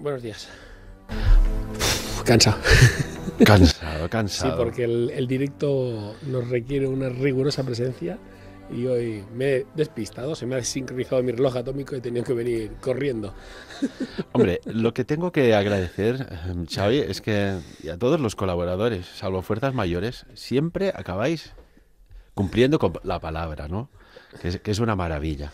Buenos días. Cansado. Cansado, cansado. Sí, porque el, directo nos requiere una rigurosa presencia y hoy me he despistado, se me ha desincronizado mi reloj atómico y he tenido que venir corriendo. Hombre, lo que tengo que agradecer, eh, Xavi, es que a todos los colaboradores, salvo fuerzas mayores, siempre acabáis cumpliendo con la palabra, ¿no? que es una maravilla.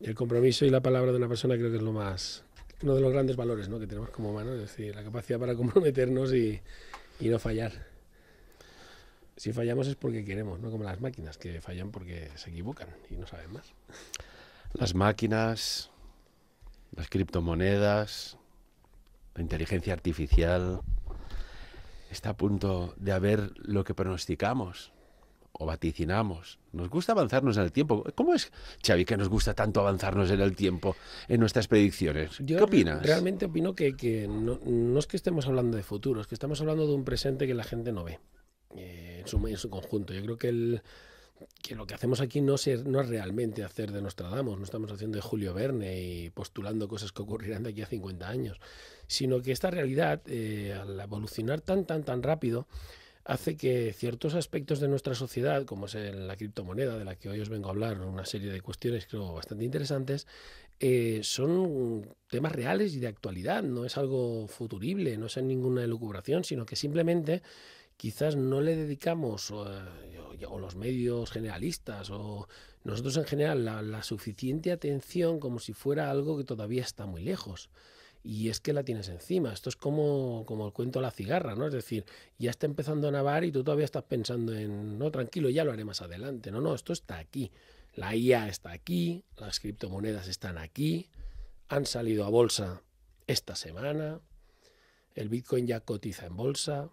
El compromiso y la palabra de una persona creo que es lo más uno de los grandes valores que tenemos como humanos, es decir, la capacidad para comprometernos y, y no fallar. Si fallamos es porque queremos, no como las máquinas que fallan porque se equivocan y no saben más. Las máquinas, las criptomonedas, la inteligencia artificial, está a punto de haber lo que pronosticamos o vaticinamos. Nos gusta avanzarnos en el tiempo. ¿Cómo es, Xavi, que nos gusta tanto avanzarnos en el tiempo, en nuestras predicciones? ¿Qué opinas? Realmente opino que, no, es que estemos hablando de futuro, es que estamos hablando de un presente que la gente no ve eh, en, su, conjunto. Yo creo que el que lo que hacemos aquí no, es, no es realmente hacer de Nostradamus, no estamos haciendo de Julio Verne y postulando cosas que ocurrirán de aquí a 50 años, sino que esta realidad, eh, al evolucionar tan, tan, tan rápido, hace que ciertos aspectos de nuestra sociedad, como es la criptomoneda, de la que hoy os vengo a hablar, una serie de cuestiones creo bastante interesantes, eh, son temas reales y de actualidad, no es algo futurible, no es ninguna elucubración, sino que simplemente quizás no le dedicamos, eh, o, los medios generalistas, o nosotros en general, la suficiente atención como si fuera algo que todavía está muy lejos y es que la tienes encima. Esto es como, como el cuento a la cigarra, ¿no? Es decir, ya está empezando a navar y tú todavía estás pensando en, no, tranquilo, ya lo haré más adelante. No, no, esto está aquí. La IA está aquí, las criptomonedas están aquí, han salido a bolsa esta semana, el Bitcoin ya cotiza en bolsa,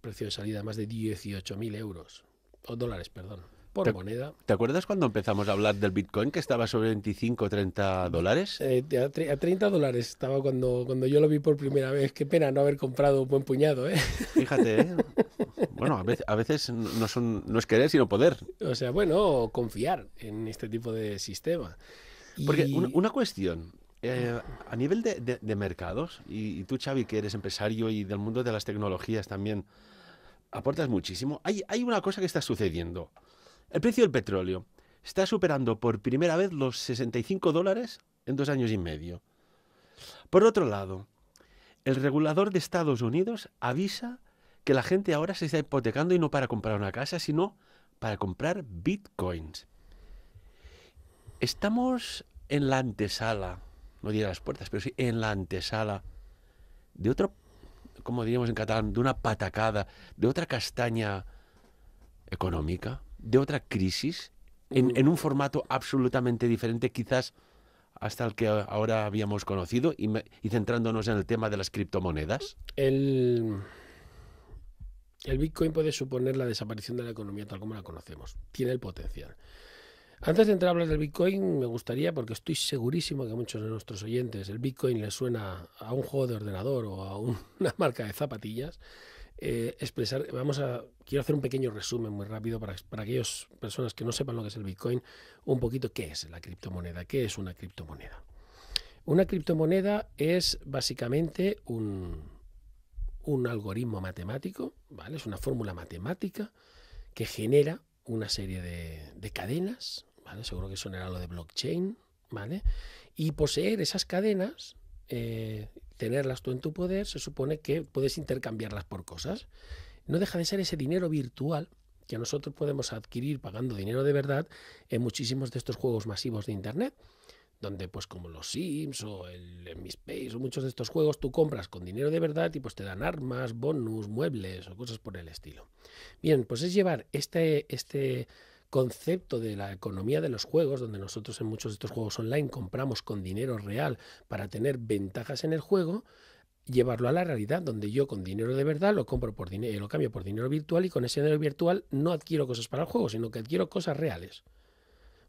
precio de salida más de 18.000 euros, o dólares, perdón por moneda. ¿Te acuerdas cuando empezamos a hablar del Bitcoin que estaba sobre 25 o 30 dólares? Eh, a, 30 dólares estaba cuando, cuando yo lo vi por primera vez. Qué pena no haber comprado un buen puñado, ¿eh? Fíjate, ¿eh? Bueno, a veces, no, son, no es querer, sino poder. O sea, bueno, confiar en este tipo de sistema. Porque una, cuestión, eh, a nivel de, mercados, y, tú, Xavi, que eres empresario y del mundo de las tecnologías también, aportas muchísimo. hay una cosa que está sucediendo. El precio del petróleo está superando por primera vez los 65 dólares en dos años y medio. Por otro lado, el regulador de Estados Unidos avisa que la gente ahora se está hipotecando y no para comprar una casa, sino para comprar bitcoins. Estamos en la antesala, no diría las puertas, pero sí en la antesala de otro, como diríamos en catalán, de una patacada, de otra castaña económica de otra crisis mm. en, un formato absolutamente diferente, quizás hasta el que ahora habíamos conocido y, centrándonos en el tema de las criptomonedas? El, el Bitcoin puede suponer la desaparición de la economía tal como la conocemos. Tiene el potencial. Antes de entrar a hablar del Bitcoin, me gustaría, porque estoy segurísimo que a muchos de nuestros oyentes el Bitcoin les suena a un juego de ordenador o a una marca de zapatillas, eh, expresar, vamos a Quiero hacer un pequeño resumen muy rápido para, para aquellas personas que no sepan lo que es el Bitcoin, un poquito qué es la criptomoneda, qué es una criptomoneda. Una criptomoneda es básicamente un, un algoritmo matemático, ¿vale? Es una fórmula matemática que genera una serie de, cadenas, Seguro que eso era lo de blockchain, ¿vale? Y poseer esas cadenas, eh, tenerlas tú en tu poder, se supone que puedes intercambiarlas por cosas no deja de ser ese dinero virtual que nosotros podemos adquirir pagando dinero de verdad en muchísimos de estos juegos masivos de Internet donde pues como los Sims o el, Myspace, o muchos de estos juegos tú compras con dinero de verdad y pues te dan armas, bonus, muebles o cosas por el estilo. Bien, pues es llevar este, este concepto de la economía de los juegos, donde nosotros en muchos de estos juegos online compramos con dinero real para tener ventajas en el juego, llevarlo a la realidad, donde yo con dinero de verdad lo compro por dinero, lo cambio por dinero virtual y con ese dinero virtual no adquiero cosas para el juego, sino que adquiero cosas reales.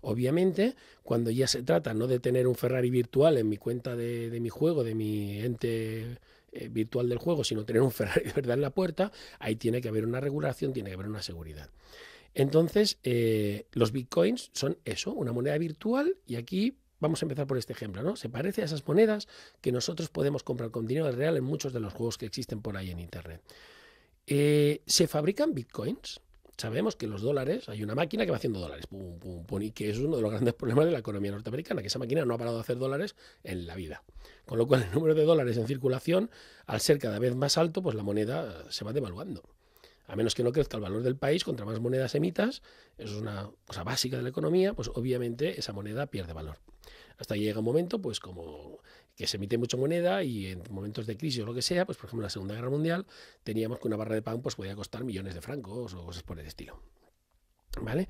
Obviamente, cuando ya se trata no de tener un Ferrari virtual en mi cuenta de, mi juego, de mi ente eh, virtual del juego, sino tener un Ferrari de verdad en la puerta, ahí tiene que haber una regulación, tiene que haber una seguridad. Entonces, eh, los bitcoins son eso, una moneda virtual, y aquí Vamos a empezar por este ejemplo, ¿no? Se parece a esas monedas que nosotros podemos comprar con dinero real en muchos de los juegos que existen por ahí en Internet. Eh, ¿Se fabrican bitcoins? Sabemos que los dólares, hay una máquina que va haciendo dólares, y que es uno de los grandes problemas de la economía norteamericana, que esa máquina no ha parado de hacer dólares en la vida. Con lo cual el número de dólares en circulación, al ser cada vez más alto, pues la moneda se va devaluando. A menos que no crezca el valor del país, contra más monedas emitas, eso es una cosa básica de la economía, pues obviamente esa moneda pierde valor hasta llega un momento, pues como que se emite mucha moneda y en momentos de crisis o lo que sea, pues por ejemplo en la Segunda Guerra Mundial teníamos que una barra de pan pues podía costar millones de francos o cosas por el estilo. ¿Vale?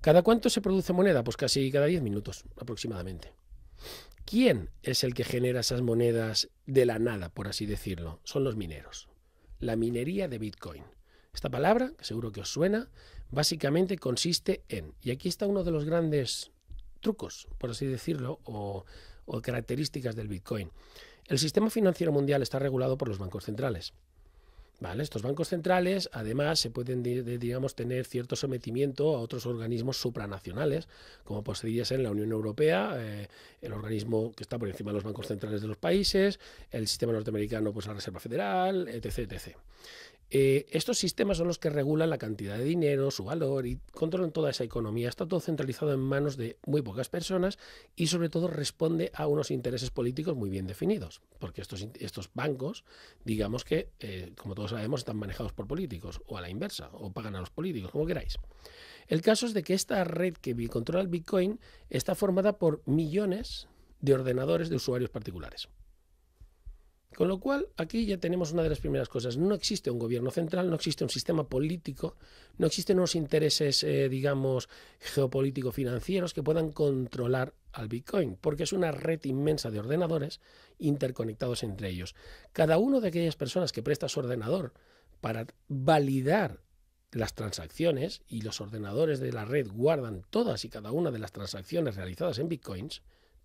¿Cada cuánto se produce moneda? Pues casi cada 10 minutos aproximadamente. ¿Quién es el que genera esas monedas de la nada, por así decirlo? Son los mineros. La minería de Bitcoin. Esta palabra, que seguro que os suena, básicamente consiste en, y aquí está uno de los grandes trucos, por así decirlo, o, características del Bitcoin. El sistema financiero mundial está regulado por los bancos centrales. ¿Vale? Estos bancos centrales, además, se pueden, digamos, tener cierto sometimiento a otros organismos supranacionales, como podría pues, ser la Unión Europea, eh, el organismo que está por encima de los bancos centrales de los países, el sistema norteamericano, pues la Reserva Federal, etc. etc. Eh, estos sistemas son los que regulan la cantidad de dinero, su valor y controlan toda esa economía. Está todo centralizado en manos de muy pocas personas y sobre todo responde a unos intereses políticos muy bien definidos, porque estos, bancos, digamos que, eh, como todos sabemos, están manejados por políticos o a la inversa, o pagan a los políticos, como queráis. El caso es de que esta red que controla el Bitcoin está formada por millones de ordenadores de usuarios particulares. Con lo cual, aquí ya tenemos una de las primeras cosas. No existe un gobierno central, no existe un sistema político, no existen unos intereses, eh, digamos, geopolítico-financieros que puedan controlar al Bitcoin, porque es una red inmensa de ordenadores interconectados entre ellos. Cada una de aquellas personas que presta su ordenador para validar las transacciones y los ordenadores de la red guardan todas y cada una de las transacciones realizadas en Bitcoins,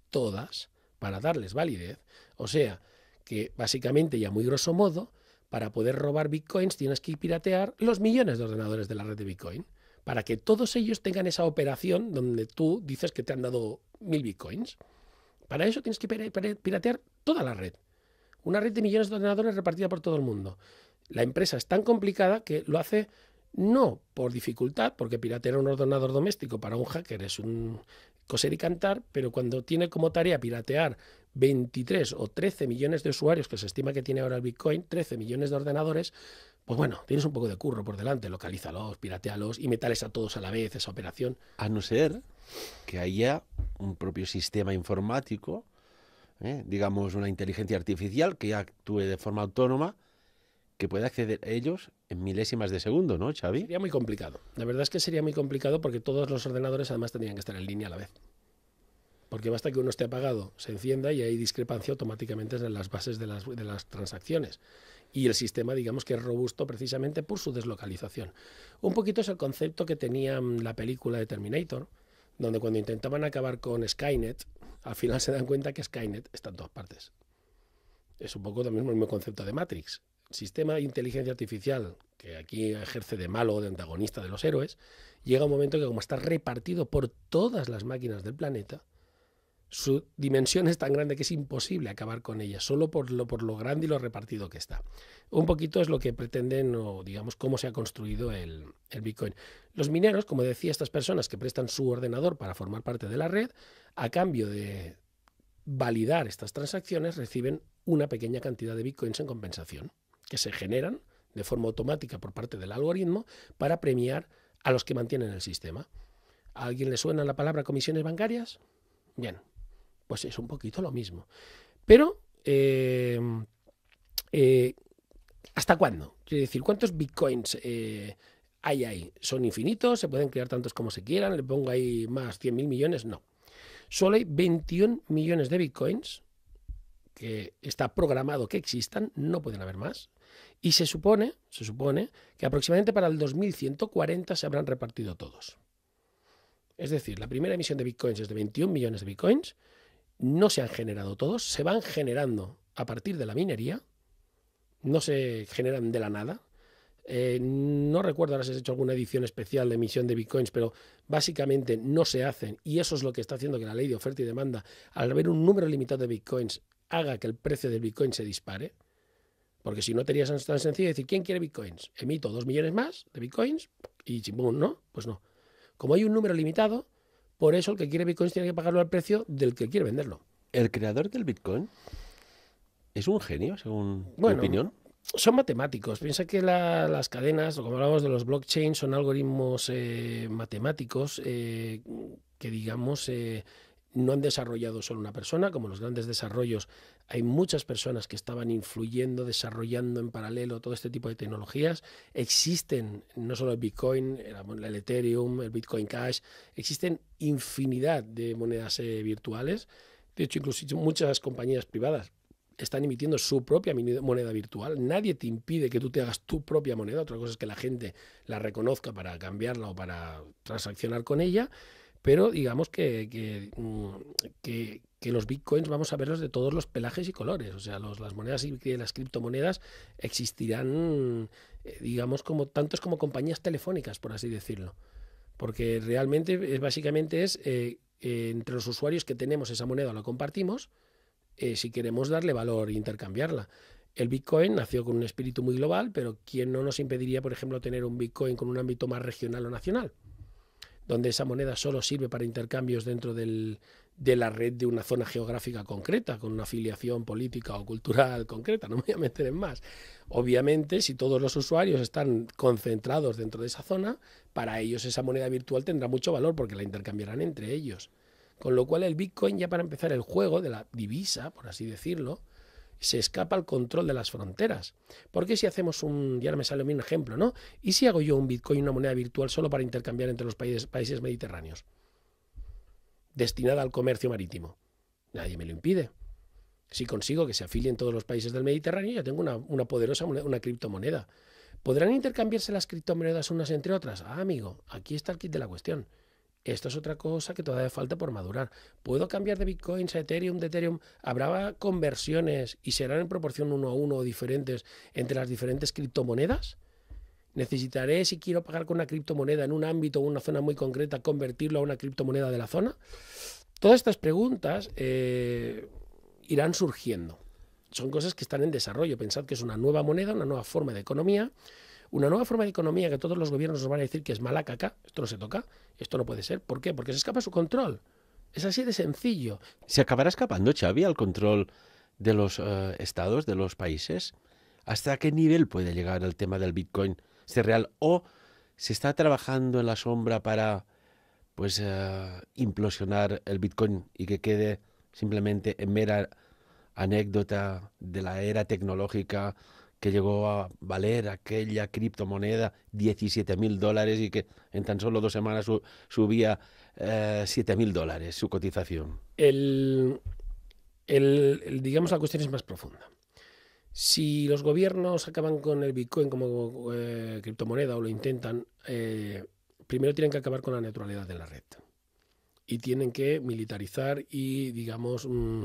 todas, para darles validez, o sea, que básicamente y a muy grosso modo, para poder robar bitcoins tienes que piratear los millones de ordenadores de la red de bitcoin, para que todos ellos tengan esa operación donde tú dices que te han dado mil bitcoins. Para eso tienes que piratear toda la red. Una red de millones de ordenadores repartida por todo el mundo. La empresa es tan complicada que lo hace no por dificultad, porque piratear un ordenador doméstico para un hacker es un, coser y cantar, pero cuando tiene como tarea piratear 23 o 13 millones de usuarios que se estima que tiene ahora el Bitcoin, 13 millones de ordenadores, pues bueno, tienes un poco de curro por delante, localízalos, piratealos y metales a todos a la vez, esa operación. A no ser que haya un propio sistema informático, ¿eh? digamos una inteligencia artificial que actúe de forma autónoma que puede acceder a ellos en milésimas de segundo, ¿no, Xavi? Sería muy complicado. La verdad es que sería muy complicado porque todos los ordenadores además tendrían que estar en línea a la vez. Porque basta que uno esté apagado, se encienda y hay discrepancia automáticamente en las bases de las, transacciones. Y el sistema, digamos que es robusto precisamente por su deslocalización. Un poquito es el concepto que tenía mm, la película de Terminator, donde cuando intentaban acabar con Skynet, al final se dan cuenta que Skynet está en todas partes. Es un poco también el mismo concepto de Matrix sistema de inteligencia artificial, que aquí ejerce de malo, de antagonista de los héroes, llega un momento que como está repartido por todas las máquinas del planeta, su dimensión es tan grande que es imposible acabar con ella, solo por lo, por lo grande y lo repartido que está. Un poquito es lo que pretenden, o digamos, cómo se ha construido el Bitcoin. Los mineros, como decía, estas personas que prestan su ordenador para formar parte de la red, a cambio de validar estas transacciones, reciben una pequeña cantidad de Bitcoins en compensación que se generan de forma automática por parte del algoritmo para premiar a los que mantienen el sistema. ¿A alguien le suena la palabra comisiones bancarias? Bien, pues es un poquito lo mismo. Pero, eh, eh, ¿hasta cuándo? Quiere decir, ¿cuántos bitcoins eh, hay ahí? ¿Son infinitos? ¿Se pueden crear tantos como se quieran? ¿Le pongo ahí más 100 mil millones? No. Solo hay 21 millones de bitcoins que está programado que existan, no pueden haber más. Y se supone, se supone que aproximadamente para el 2140 se habrán repartido todos. Es decir, la primera emisión de bitcoins es de 21 millones de bitcoins, no se han generado todos, se van generando a partir de la minería, no se generan de la nada. Eh, no recuerdo ahora si has hecho alguna edición especial de emisión de bitcoins, pero básicamente no se hacen y eso es lo que está haciendo que la ley de oferta y demanda, al haber un número limitado de bitcoins, haga que el precio del bitcoin se dispare. Porque si no tenías tan sencillo decir, ¿quién quiere bitcoins? Emito dos millones más de bitcoins y chimbón, ¿no? Pues no. Como hay un número limitado, por eso el que quiere bitcoins tiene que pagarlo al precio del que quiere venderlo. ¿El creador del bitcoin es un genio, según mi opinión? Son matemáticos. Piensa que las cadenas, o como hablamos de los blockchains, son algoritmos eh, matemáticos eh, que, digamos, eh, no han desarrollado solo una persona, como los grandes desarrollos, hay muchas personas que estaban influyendo, desarrollando en paralelo todo este tipo de tecnologías. Existen no solo el Bitcoin, el, Ethereum, el Bitcoin Cash, existen infinidad de monedas eh, virtuales. De hecho, incluso muchas compañías privadas están emitiendo su propia moneda virtual. Nadie te impide que tú te hagas tu propia moneda. Otra cosa es que la gente la reconozca para cambiarla o para transaccionar con ella pero digamos que, mm, que, que, los bitcoins vamos a verlos de todos los pelajes y colores. O sea, las monedas y las criptomonedas existirán, eh, digamos, como tantos como compañías telefónicas, por así decirlo. Porque realmente es, eh, básicamente es eh, entre los usuarios que tenemos esa moneda la compartimos si queremos darle valor e intercambiarla. El Bitcoin nació con un espíritu muy global, pero ¿quién no nos impediría, por ejemplo, tener un Bitcoin con un ámbito más regional o nacional? donde esa moneda solo sirve para intercambios dentro del, de la red de una zona geográfica concreta, con una afiliación política o cultural concreta, no me voy a meter en más. Obviamente, si todos los usuarios están concentrados dentro de esa zona, para ellos esa moneda virtual tendrá mucho valor porque la intercambiarán entre ellos. Con lo cual el Bitcoin ya para empezar el juego de la divisa, por así decirlo, se escapa al control de las fronteras. Porque si hacemos un, ya no me sale un ejemplo, ¿no? ¿Y si hago yo un Bitcoin, una moneda virtual, solo para intercambiar entre los países, países mediterráneos? Destinada al comercio marítimo. Nadie me lo impide. Si consigo que se afilien todos los países del Mediterráneo, ya tengo una, una poderosa moneda, una criptomoneda. ¿Podrán intercambiarse las criptomonedas unas entre otras? Ah, amigo, aquí está el kit de la cuestión. Esto es otra cosa que todavía falta por madurar. ¿Puedo cambiar de Bitcoin a Ethereum, de Ethereum? ¿Habrá conversiones y serán en proporción uno a uno diferentes entre las diferentes criptomonedas? ¿Necesitaré, si quiero pagar con una criptomoneda en un ámbito o una zona muy concreta, convertirlo a una criptomoneda de la zona? Todas estas preguntas eh, irán surgiendo. Son cosas que están en desarrollo. Pensad que es una nueva moneda, una nueva forma de economía una nueva forma de economía que todos los gobiernos nos van a decir que es mala caca, esto no se toca, esto no puede ser. ¿Por qué? Porque se escapa su control. Es así de sencillo. ¿Se acabará escapando, Xavi, al control de los eh, estados, de los países? ¿Hasta qué nivel puede llegar el tema del Bitcoin, ser real? ¿O se está trabajando en la sombra para pues eh, implosionar el Bitcoin y que quede simplemente en mera anécdota de la era tecnológica que llegó a valer aquella criptomoneda 17 mil dólares y que en tan solo dos semanas subía eh, mil dólares su cotización. El, el, digamos, la cuestión es más profunda. Si los gobiernos acaban con el Bitcoin como eh, criptomoneda o lo intentan, eh, primero tienen que acabar con la neutralidad de la red. Y tienen que militarizar y, digamos, mm,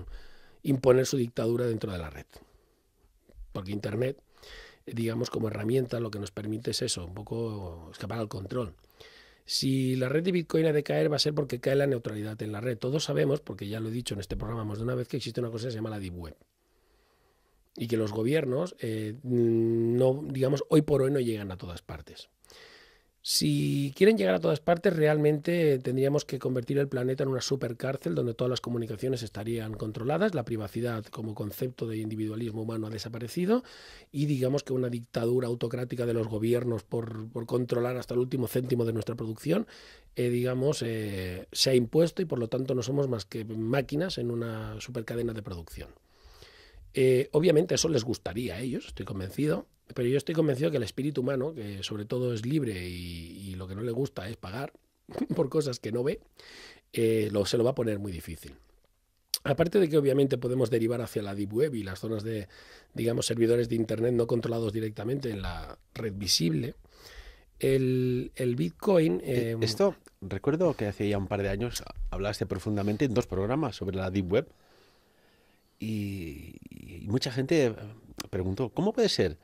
imponer su dictadura dentro de la red porque Internet, digamos, como herramienta lo que nos permite es eso, un poco escapar al control. Si la red de Bitcoin ha de caer, va a ser porque cae la neutralidad en la red. Todos sabemos, porque ya lo he dicho en este programa más de una vez, que existe una cosa que se llama la Deep Web. Y que los gobiernos, eh, no, digamos, hoy por hoy no llegan a todas partes. Si quieren llegar a todas partes, realmente tendríamos que convertir el planeta en una supercárcel donde todas las comunicaciones estarían controladas, la privacidad como concepto de individualismo humano ha desaparecido y digamos que una dictadura autocrática de los gobiernos por, controlar hasta el último céntimo de nuestra producción, eh, digamos, eh, se ha impuesto y por lo tanto no somos más que máquinas en una supercadena de producción. Eh, obviamente eso les gustaría a ellos, estoy convencido, pero yo estoy convencido que el espíritu humano, que sobre todo es libre y, lo que no le gusta es pagar por cosas que no ve, eh, se lo va a poner muy difícil. Aparte de que obviamente podemos derivar hacia la Deep Web y las zonas de, digamos, servidores de Internet no controlados directamente en la red visible, el, Bitcoin... Eh, em, esto, recuerdo que hace ya un par de años hablaste profundamente en dos programas sobre la Deep Web y mucha gente preguntó, ¿cómo puede ser?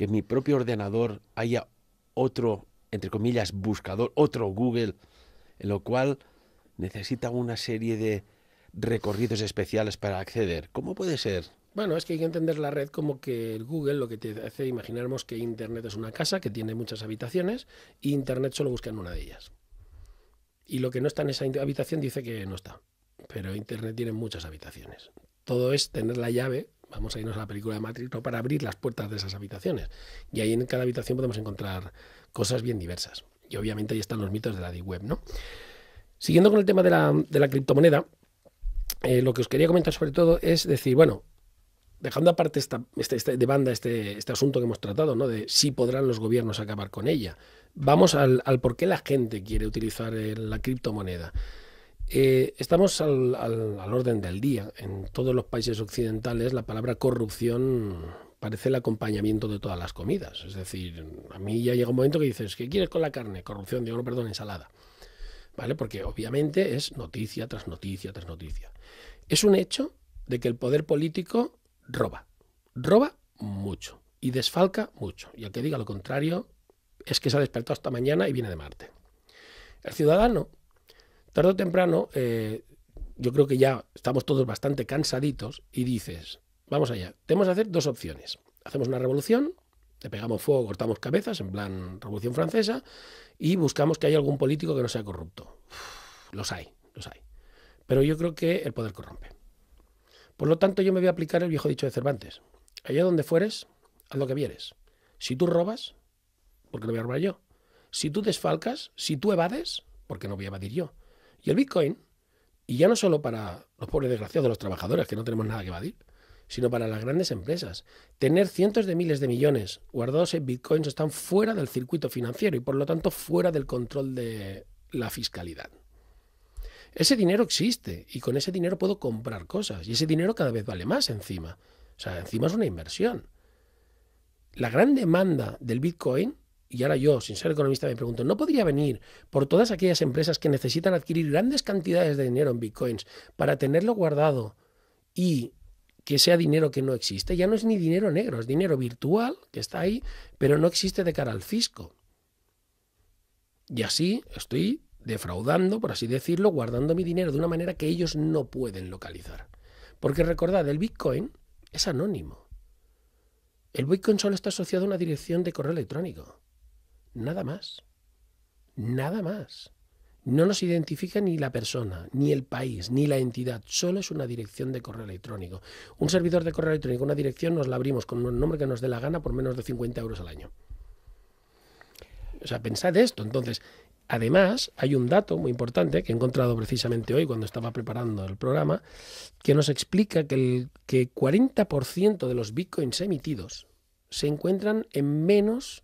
que en mi propio ordenador haya otro, entre comillas, buscador, otro Google, en lo cual necesita una serie de recorridos especiales para acceder. ¿Cómo puede ser? Bueno, es que hay que entender la red como que el Google lo que te hace imaginarnos que Internet es una casa que tiene muchas habitaciones y Internet solo busca en una de ellas. Y lo que no está en esa habitación dice que no está. Pero Internet tiene muchas habitaciones. Todo es tener la llave vamos a irnos a la película de Matrix, para abrir las puertas de esas habitaciones. Y ahí en cada habitación podemos encontrar cosas bien diversas. Y obviamente ahí están los mitos de la Deep Web, ¿no? Siguiendo con el tema de la, de la criptomoneda, eh, lo que os quería comentar sobre todo es decir, bueno, dejando aparte esta, este, este, de banda este, este asunto que hemos tratado, ¿no? De si podrán los gobiernos acabar con ella. Vamos al, al por qué la gente quiere utilizar eh, la criptomoneda. Eh, estamos al, al, orden del día. En todos los países occidentales la palabra corrupción parece el acompañamiento de todas las comidas. Es decir, a mí ya llega un momento que dices, ¿qué quieres con la carne? Corrupción, digo, no, perdón, ensalada. ¿Vale? Porque obviamente es noticia tras noticia tras noticia. Es un hecho de que el poder político roba. Roba mucho y desfalca mucho. Y el que diga lo contrario, es que se ha despertado hasta mañana y viene de Marte. El ciudadano tarde o temprano, eh, yo creo que ya estamos todos bastante cansaditos y dices, vamos allá, tenemos que hacer dos opciones. Hacemos una revolución, le pegamos fuego, cortamos cabezas, en plan revolución francesa, y buscamos que haya algún político que no sea corrupto. los hay, los hay. Pero yo creo que el poder corrompe. Por lo tanto, yo me voy a aplicar el viejo dicho de Cervantes. Allá donde fueres, haz lo que vieres. Si tú robas, porque no voy a robar yo? Si tú desfalcas, si tú evades, porque no voy a evadir yo? Y el Bitcoin, y ya no solo para los pobres desgraciados, los trabajadores, que no tenemos nada que evadir, sino para las grandes empresas. Tener cientos de miles de millones guardados en bitcoins están fuera del circuito financiero y por lo tanto fuera del control de la fiscalidad. Ese dinero existe y con ese dinero puedo comprar cosas y ese dinero cada vez vale más encima. O sea, encima es una inversión. La gran demanda del bitcoin y ahora yo, sin ser economista, me pregunto, ¿no podría venir por todas aquellas empresas que necesitan adquirir grandes cantidades de dinero en bitcoins para tenerlo guardado y que sea dinero que no existe? Ya no es ni dinero negro, es dinero virtual que está ahí, pero no existe de cara al fisco. Y así estoy defraudando, por así decirlo, guardando mi dinero de una manera que ellos no pueden localizar. Porque recordad, el Bitcoin es anónimo. El Bitcoin solo está asociado a una dirección de correo electrónico nada más. Nada más. No nos identifica ni la persona, ni el país, ni la entidad. Solo es una dirección de correo electrónico. Un servidor de correo electrónico, una dirección, nos la abrimos con un nombre que nos dé la gana por menos de 50 euros al año. O sea, pensad esto. Entonces, además, hay un dato muy importante que he encontrado precisamente hoy cuando estaba preparando el programa, que nos explica que el que 40% de los bitcoins emitidos se encuentran en menos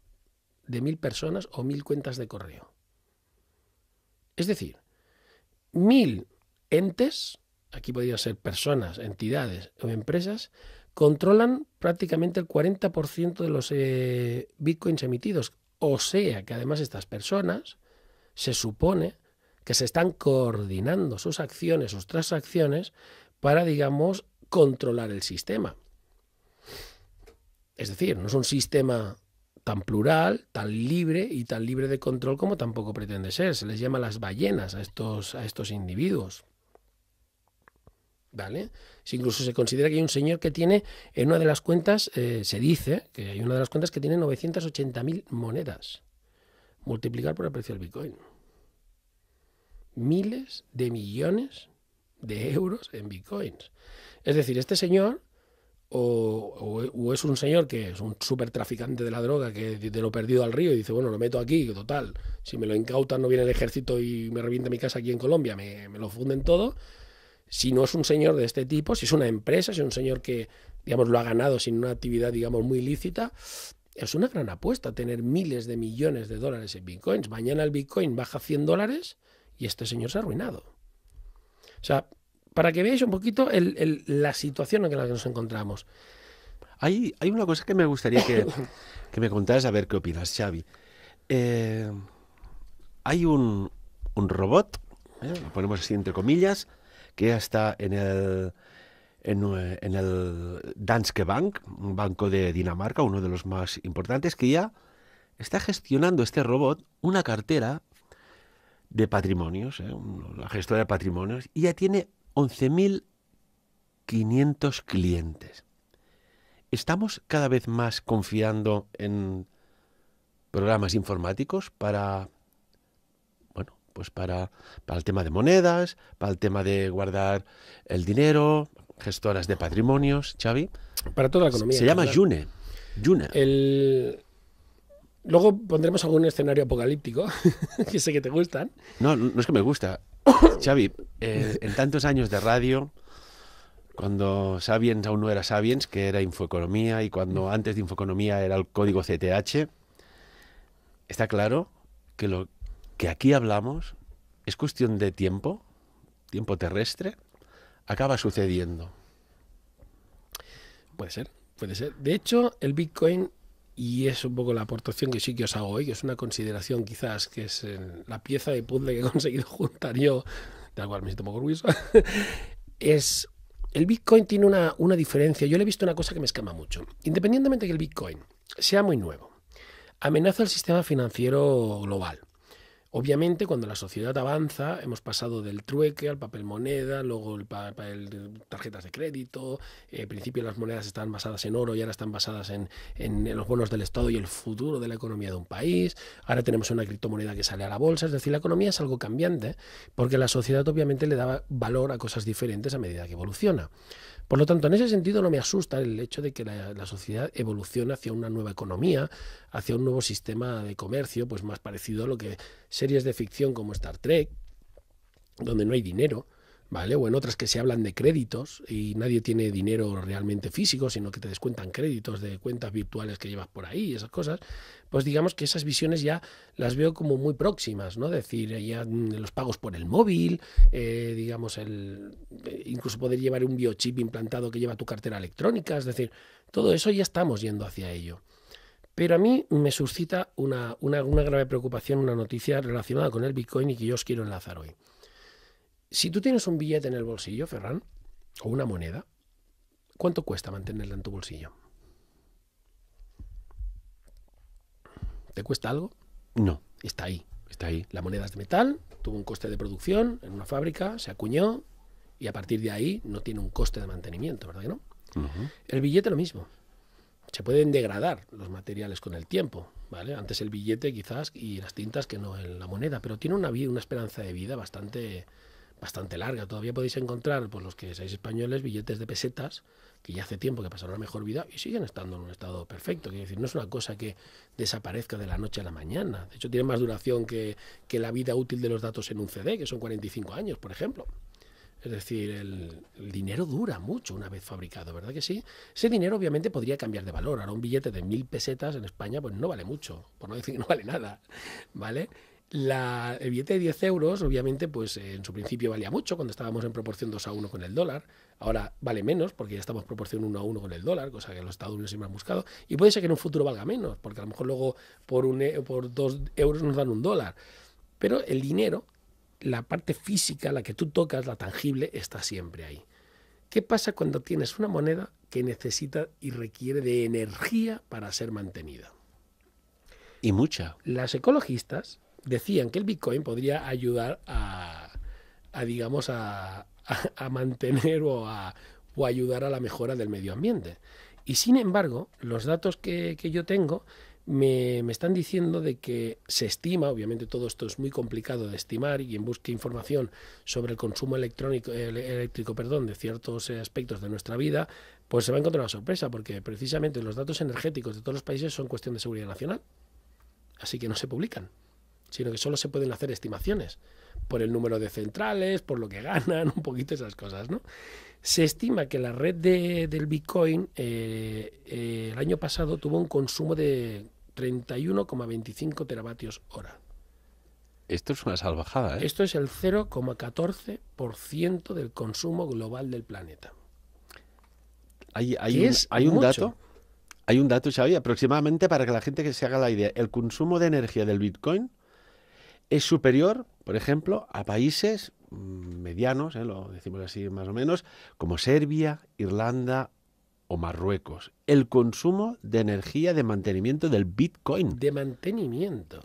de mil personas o mil cuentas de correo. Es decir, mil entes, aquí podría ser personas, entidades o empresas, controlan prácticamente el 40% de los eh, bitcoins emitidos. O sea que además estas personas se supone que se están coordinando sus acciones, sus transacciones, para, digamos, controlar el sistema. Es decir, no es un sistema tan plural, tan libre y tan libre de control como tampoco pretende ser. Se les llama las ballenas a estos, a estos individuos. ¿Vale? Si incluso se considera que hay un señor que tiene, en una de las cuentas, eh, se dice que hay una de las cuentas que tiene 980.000 monedas. Multiplicar por el precio del Bitcoin. Miles de millones de euros en Bitcoins. Es decir, este señor o, es un señor que es un súper traficante de la droga que de, lo perdido al río y dice, bueno, lo meto aquí, total, si me lo incautan no viene el ejército y me revienta mi casa aquí en Colombia, me, lo funden todo. Si no es un señor de este tipo, si es una empresa, si es un señor que, digamos, lo ha ganado sin una actividad, digamos, muy ilícita, es una gran apuesta tener miles de millones de dólares en bitcoins. Mañana el bitcoin baja 100 dólares y este señor se ha arruinado. O sea, para que veáis un poquito la situación en la que nos encontramos. Hay, una cosa que me gustaría que, me contaras, a ver qué opinas, Xavi. Eh, hay un, robot, ¿eh? lo ponemos así entre comillas, que ya está en el, Danske Bank, un banco de Dinamarca, uno de los más importantes, que ya está gestionando este robot una cartera de patrimonios, ¿eh? la gestora de patrimonios, y ya tiene 11.500 clientes. ¿Estamos cada vez más confiando en programas informáticos para bueno, pues para, para el tema de monedas, para el tema de guardar el dinero, gestoras de patrimonios, Xavi? Para toda la economía. Se, llama June Yune. Luego pondremos algún escenario apocalíptico, que sé que te gustan. No, no es que me gusta. Xavi, eh, en tantos años de radio, cuando Sabiens aún no era Sabiens, que era Infoeconomía, y cuando mm. antes de Infoeconomía era el código CTH, está claro que lo que aquí hablamos es cuestión de tiempo, tiempo terrestre, acaba sucediendo. Puede ser, puede ser. De hecho, el Bitcoin y es un poco la aportación que sí que os hago hoy, que es una consideración quizás, que es la pieza de puzzle que he conseguido juntar yo, de cual me siento poco orgulloso, es... El Bitcoin tiene una, una diferencia. Yo le he visto una cosa que me escama mucho. Independientemente de que el Bitcoin sea muy nuevo, amenaza el sistema financiero global. Obviamente, cuando la sociedad avanza, hemos pasado del trueque al papel moneda, luego el papel tarjetas de crédito. en eh, principio las monedas estaban basadas en oro y ahora están basadas en, los bonos del Estado y el futuro de la economía de un país. Ahora tenemos una criptomoneda que sale a la bolsa. Es decir, la economía es algo cambiante porque la sociedad obviamente le daba valor a cosas diferentes a medida que evoluciona. Por lo tanto, en ese sentido no me asusta el hecho de que la, sociedad evolucione hacia una nueva economía, hacia un nuevo sistema de comercio, pues más parecido a lo que series de ficción como Star Trek, donde no hay dinero, o en otras que se hablan de créditos y nadie tiene dinero realmente físico, sino que te descuentan créditos de cuentas virtuales que llevas por ahí, y esas cosas, pues digamos que esas visiones ya las veo como muy próximas, ¿no? Es decir, eh, mm, los pagos por el móvil, eh, digamos, el, eh, incluso poder llevar un biochip implantado que lleva tu cartera electrónica, es decir, todo eso ya estamos yendo hacia ello. Pero a mí me suscita una grave preocupación una noticia relacionada con el Bitcoin y que yo os quiero enlazar hoy. Si tú tienes un billete en el bolsillo, Ferran, o una moneda, ¿cuánto cuesta mantenerla en tu bolsillo? ¿Te cuesta algo? No. Está ahí. Está ahí. La moneda es de metal, tuvo un coste de producción en una fábrica, se acuñó y a partir de ahí no tiene un coste de mantenimiento, ¿verdad que no? El billete lo mismo. Se pueden degradar los materiales con el tiempo, ¿vale? Antes el billete quizás y las tintas que no en la moneda, pero tiene una, vida, una esperanza de vida bastante, bastante larga. Todavía podéis encontrar, pues los que seáis españoles, billetes de pesetas que ya hace tiempo que pasaron la mejor vida y siguen estando en un estado perfecto. Quiero decir, no es una cosa que desaparezca de la noche a la mañana. De hecho, tiene más duración que, la vida útil de los datos en un CD, que son 45 años, por ejemplo. Es decir, el, dinero dura mucho una vez fabricado, ¿verdad que sí? Ese dinero obviamente podría cambiar de valor. Ahora un billete de mil pesetas en España pues no vale mucho, por no decir que no vale nada, ¿vale? La, el billete de 10 euros, obviamente, pues en su principio valía mucho cuando estábamos en proporción 2 a 1 con el dólar. Ahora vale menos porque ya estamos en proporción 1 a 1 con el dólar, cosa que los Estados Unidos siempre han buscado. Y puede ser que en un futuro valga menos, porque a lo mejor luego por, un, e, por 2 euros nos dan un dólar. Pero el dinero, la parte física, la que tú tocas, la tangible, está siempre ahí. ¿Qué pasa cuando tienes una moneda que necesita y requiere de energía para ser mantenida? Y mucha. Las ecologistas decían que el Bitcoin podría ayudar a, digamos, a, mantener o, ayudar a la mejora del medio ambiente. Y sin embargo, los datos que, yo tengo me, me, están diciendo de que se estima, obviamente todo esto es muy complicado de estimar y en busca de información sobre el consumo electrónico, eléctrico perdón, de ciertos eh, aspectos de nuestra vida, pues se va a encontrar una sorpresa, porque precisamente los datos energéticos de todos los países son cuestión de seguridad nacional, así que no se publican sino que solo se pueden hacer estimaciones por el número de centrales, por lo que ganan, un poquito esas cosas, ¿no? Se estima que la red del Bitcoin eh, eh, el año pasado tuvo un consumo de 31,25 teravatios hora. Esto es una salvajada, ¿eh? Esto es el 0,14% del consumo global del planeta. Hay, un, hay un dato. Hay un dato, Xavi, aproximadamente para que la gente que se haga la idea. El consumo de energía del Bitcoin es superior, por ejemplo, a países mm, medianos, eh, lo decimos así más o menos, como Serbia, Irlanda o Marruecos. El consumo de energía de mantenimiento del Bitcoin. De mantenimiento.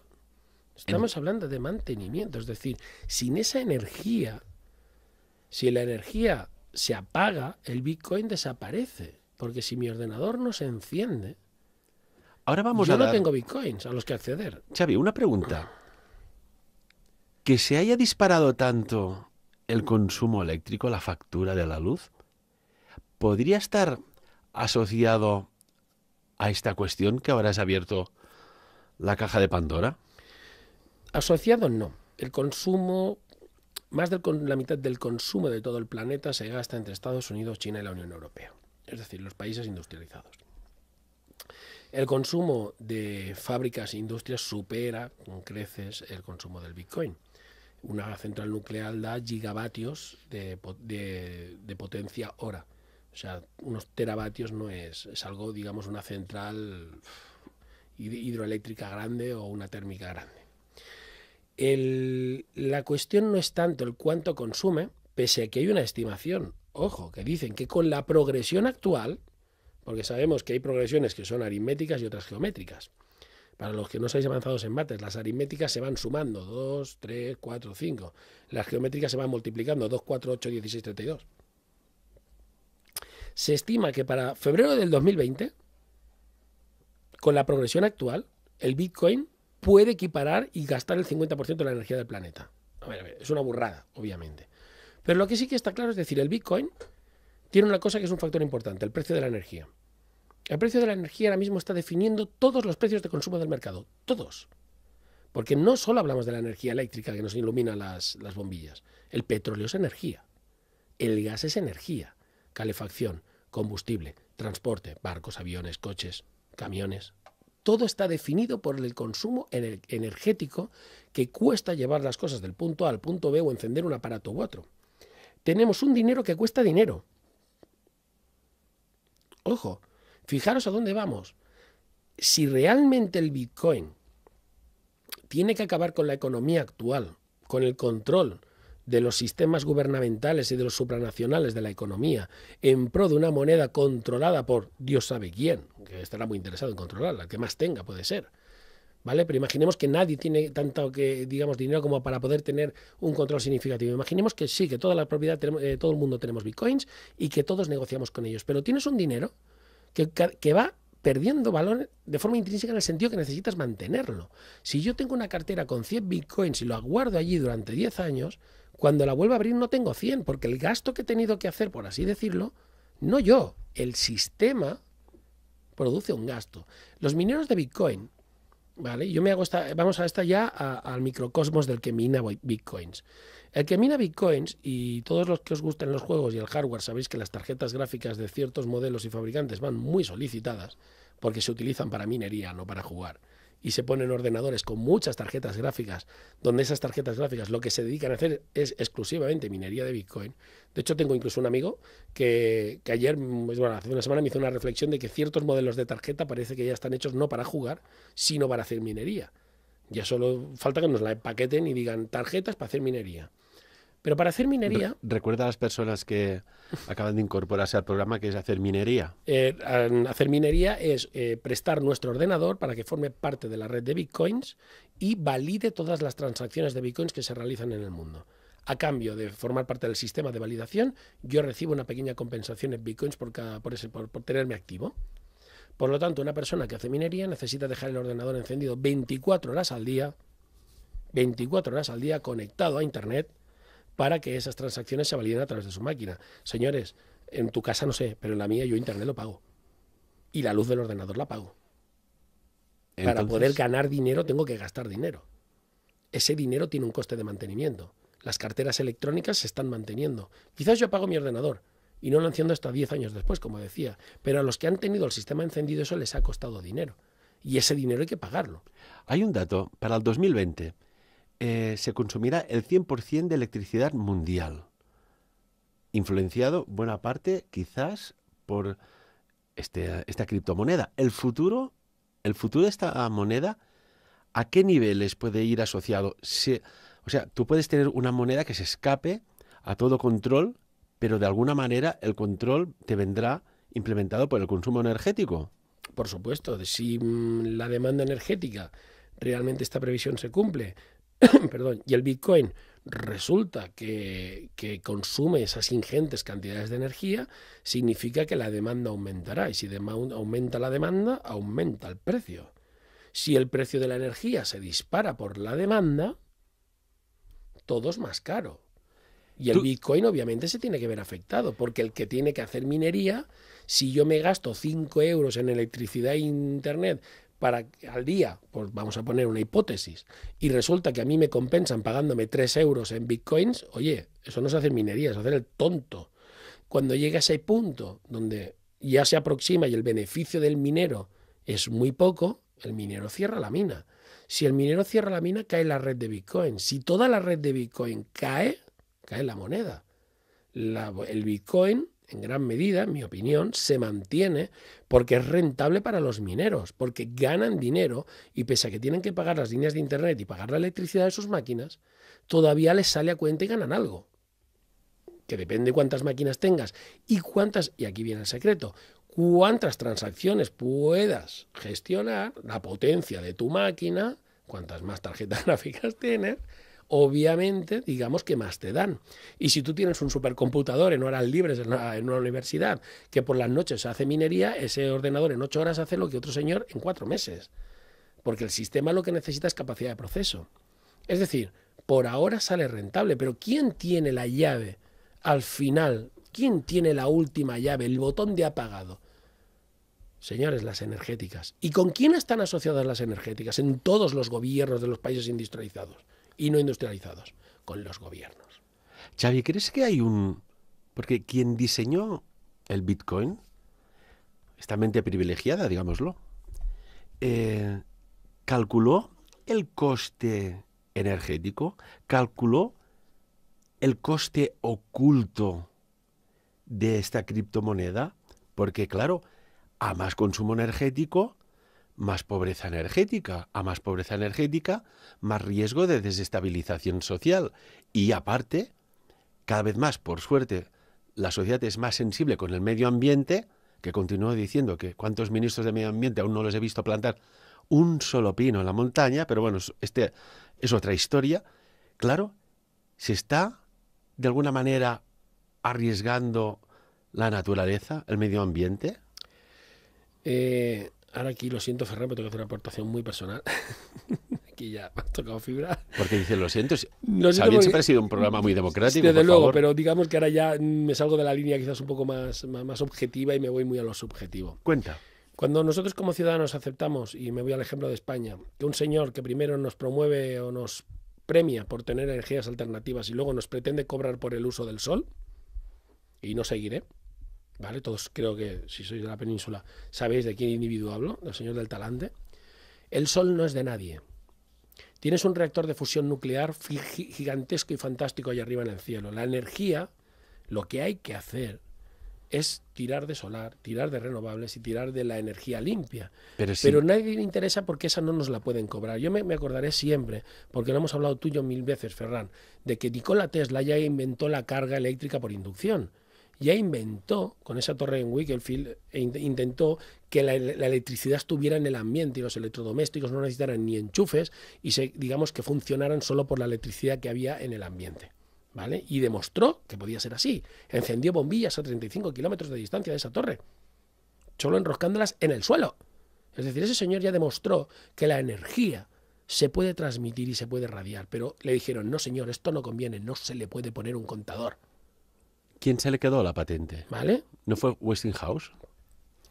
Estamos hablando de mantenimiento, es decir, sin esa energía, si la energía se apaga, el Bitcoin desaparece, porque si mi ordenador no se enciende, Ahora vamos Yo a no tengo bitcoins a los que acceder. Xavi, una pregunta que se haya disparado tanto el consumo eléctrico, la factura de la luz, podría estar asociado a esta cuestión que ahora has abierto la caja de Pandora? Asociado no. El consumo, más de la mitad del consumo de todo el planeta se gasta entre Estados Unidos, China y la Unión Europea, es decir, los países industrializados. El consumo de fábricas e industrias supera con creces el consumo del Bitcoin. Una central nuclear da gigavatios de, potencia hora. O sea, unos teravatios no es, es algo, digamos, una central hidroeléctrica grande o una térmica grande. la cuestión no es tanto el cuánto consume, pese a que hay una estimación, ojo, que dicen que con la progresión actual, porque sabemos que hay progresiones que son aritméticas y otras geométricas, para los que no seáis avanzados en mates, las aritméticas se van sumando, 2, 3, 4, 5. Las geométricas se van multiplicando, 2, 4, 8, 16, 32. Se estima que para febrero del 2020, con la progresión actual, el Bitcoin puede equiparar y gastar el 50% de la energía del planeta. A ver, a ver, es una burrada, obviamente. Pero lo que sí que está claro es decir, el Bitcoin tiene una cosa que es un factor importante, el precio de la energía. El precio de la energía ahora mismo está definiendo todos los precios de consumo del mercado, todos. Porque no solo hablamos de la energía eléctrica que nos ilumina las, bombillas, el petróleo es energía, el gas es energía, calefacción, combustible, transporte, barcos, aviones, coches, camiones. Todo está definido por el consumo energético que cuesta llevar las cosas del punto A al punto B o encender un aparato u otro. Tenemos un dinero que cuesta dinero. Ojo, Fijaros a dónde vamos. Si realmente el Bitcoin tiene que acabar con la economía actual, con el control de los sistemas gubernamentales y de los supranacionales de la economía, en pro de una moneda controlada por Dios sabe quién, que estará muy interesado en controlarla, el que más tenga puede ser. ¿Vale? Pero imaginemos que nadie tiene tanto que, digamos, dinero como para poder tener un control significativo. Imaginemos que sí, que toda la propiedad, eh, todo el mundo tenemos bitcoins y que todos negociamos con ellos. Pero tienes un dinero que, va perdiendo valor de forma intrínseca en el sentido que necesitas mantenerlo. Si yo tengo una cartera con 100 bitcoins y lo aguardo allí durante 10 años, cuando la vuelvo a abrir no tengo 100, porque el gasto que he tenido que hacer, por así decirlo, no yo, el sistema produce un gasto. Los mineros de bitcoin, ¿vale? Yo me hago esta, vamos a esta ya al microcosmos del que mina bitcoins. El que mina bitcoins y todos los que os gusten los juegos y el hardware sabéis que las tarjetas gráficas de ciertos modelos y fabricantes van muy solicitadas porque se utilizan para minería, no para jugar. Y se ponen ordenadores con muchas tarjetas gráficas, donde esas tarjetas gráficas lo que se dedican a hacer es exclusivamente minería de bitcoin. De hecho, tengo incluso un amigo que, ayer, bueno, hace una semana me hizo una reflexión de que ciertos modelos de tarjeta parece que ya están hechos no para jugar, sino para hacer minería. Ya solo falta que nos la empaqueten y digan tarjetas para hacer minería. Pero para hacer minería... recuerda a las personas que acaban de incorporarse al programa que es hacer minería. Eh, hacer minería es eh, prestar nuestro ordenador para que forme parte de la red de bitcoins y valide todas las transacciones de bitcoins que se realizan en el mundo. A cambio de formar parte del sistema de validación, yo recibo una pequeña compensación en bitcoins por, por tenerme activo. Por lo tanto, una persona que hace minería necesita dejar el ordenador encendido 24 horas al día, 24 horas al día conectado a Internet para que esas transacciones se validen a través de su máquina. Señores, en tu casa no sé, pero en la mía yo Internet lo pago. Y la luz del ordenador la pago. para poder ganar dinero tengo que gastar dinero. Ese dinero tiene un coste de mantenimiento. Las carteras electrónicas se están manteniendo. Quizás yo pago mi ordenador y no lo enciendo hasta 10 años después, como decía. Pero a los que han tenido el sistema encendido eso les ha costado dinero. Y ese dinero hay que pagarlo. Hay un dato. Para el 2020 eh, se consumirá el 100% de electricidad mundial, influenciado buena parte quizás por este, esta criptomoneda. El futuro, el futuro de esta moneda, ¿a qué niveles puede ir asociado? o sea, tú puedes tener una moneda que se escape a todo control, pero de alguna manera el control te vendrá implementado por el consumo energético. Por supuesto, si mm, la demanda energética realmente esta previsión se cumple, perdón, y el Bitcoin resulta que, consume esas ingentes cantidades de energía, significa que la demanda aumentará. Y si aumenta la demanda, aumenta el precio. Si el precio de la energía se dispara por la demanda, todo es más caro. Y el Bitcoin obviamente se tiene que ver afectado, porque el que tiene que hacer minería, si yo me gasto 5 euros en electricidad e internet para al día, pues vamos a poner una hipótesis, y resulta que a mí me compensan pagándome 3 euros en bitcoins, oye, eso no es hacer minería, es hacer el tonto. Cuando llega ese punto donde ya se aproxima y el beneficio del minero es muy poco, el minero cierra la mina. Si el minero cierra la mina, cae la red de Bitcoin. Si toda la red de Bitcoin cae, cae la moneda. el Bitcoin en gran medida, en mi opinión, se mantiene porque es rentable para los mineros, porque ganan dinero y pese a que tienen que pagar las líneas de Internet y pagar la electricidad de sus máquinas, todavía les sale a cuenta y ganan algo. Que depende cuántas máquinas tengas y cuántas, y aquí viene el secreto, cuántas transacciones puedas gestionar, la potencia de tu máquina, cuántas más tarjetas gráficas tienes, obviamente, digamos que más te dan. Y si tú tienes un supercomputador en horas libres en una, universidad que por las noches hace minería, ese ordenador en ocho horas hace lo que otro señor en cuatro meses. Porque el sistema lo que necesita es capacidad de proceso. Es decir, por ahora sale rentable, pero ¿quién tiene la llave al final? ¿Quién tiene la última llave, el botón de apagado? Señores, las energéticas. ¿Y con quién están asociadas las energéticas en todos los gobiernos de los países industrializados? y no industrializados, con los gobiernos. Xavi, ¿crees que hay un...? Porque quien diseñó el Bitcoin, esta mente privilegiada, digámoslo, eh, calculó el coste energético, calculó el coste oculto de esta criptomoneda, porque claro, a más consumo energético, más pobreza energética. A más pobreza energética, más riesgo de desestabilización social. Y aparte, cada vez más, por suerte, la sociedad es más sensible con el medio ambiente, que continúo diciendo que cuántos ministros de medio ambiente aún no los he visto plantar un solo pino en la montaña, pero bueno, este es otra historia. Claro, se está de alguna manera arriesgando la naturaleza, el medio ambiente. Eh, Ahora aquí lo siento, Ferran, pero tengo que hacer una aportación muy personal. aquí ya me ha tocado fibra. Porque dice, lo siento. Sabía que siempre ha sido un programa muy democrático. Desde luego, pero digamos que ahora ya mm, me salgo de la línea quizás un poco más, más, más objetiva y me voy muy a lo subjetivo. Cuenta. Cuando nosotros como ciudadanos aceptamos, y me voy al ejemplo de España, que un señor que primero nos promueve o nos premia por tener energías alternativas y luego nos pretende cobrar por el uso del sol, y no seguiré, todos creo que, si sois de la península, sabéis de quién individuo hablo, del señor del talante. El Sol no es de nadie. Tienes un reactor de fusión nuclear gigantesco y fantástico ahí arriba en el cielo. La energía, lo que hay que hacer es tirar de solar, tirar de renovables y tirar de la energía limpia. Pero, nadie le interesa porque esa no nos la pueden cobrar. Yo me, me, acordaré siempre, porque lo hemos hablado tú y yo mil veces, Ferran, de que Nikola Tesla ya inventó la carga eléctrica por inducción ya inventó con esa torre en Wickelfield, e intentó que la, electricidad estuviera en el ambiente y los electrodomésticos no necesitaran ni enchufes y se, digamos que funcionaran solo por la electricidad que había en el ambiente. ¿Vale? Y demostró que podía ser así. Encendió bombillas a 35 kilómetros de distancia de esa torre, solo enroscándolas en el suelo. Es decir, ese señor ya demostró que la energía se puede transmitir y se puede radiar, pero le dijeron, no señor, esto no conviene, no se le puede poner un contador. ¿Quién se le quedó la patente? ¿Vale? ¿No fue Westinghouse?